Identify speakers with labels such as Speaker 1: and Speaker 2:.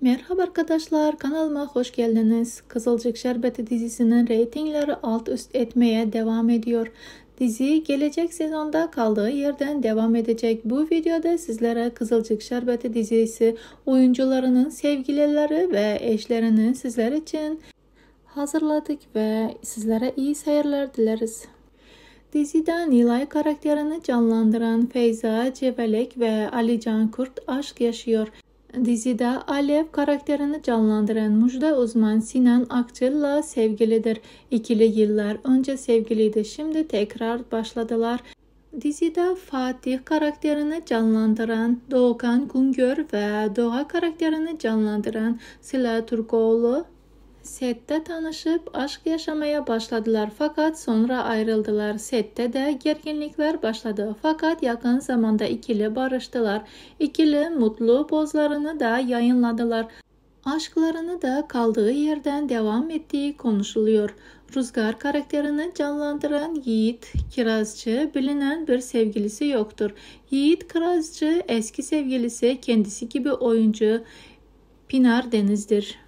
Speaker 1: Merhaba arkadaşlar kanalıma hoş geldiniz. Kızılcık Şerbeti dizisinin reytingleri alt üst etmeye devam ediyor. Dizi gelecek sezonda kaldığı yerden devam edecek. Bu videoda sizlere Kızılcık Şerbeti dizisi oyuncularının sevgilileri ve eşlerini sizler için hazırladık ve sizlere iyi seyirler dileriz. Dizide Nilay karakterini canlandıran Feyza Cevelek ve Alican Kurt aşk yaşıyor. Dizide Alev karakterini canlandıran Mujda uzman Sinan Akçıl'la sevgilidir. İkili yıllar önce sevgiliydi şimdi tekrar başladılar. Dizide Fatih karakterini canlandıran Doğukan Güngör ve Doğa karakterini canlandıran Sıla Turkoğlu Sette tanışıp aşk yaşamaya başladılar fakat sonra ayrıldılar. Sette de gerginlikler başladı fakat yakın zamanda ikili barıştılar. İkili mutlu pozlarını da yayınladılar. Aşklarını da kaldığı yerden devam ettiği konuşuluyor. Rüzgar karakterini canlandıran Yiğit Kirazcı bilinen bir sevgilisi yoktur. Yiğit Kirazcı eski sevgilisi kendisi gibi oyuncu Pinar Deniz'dir.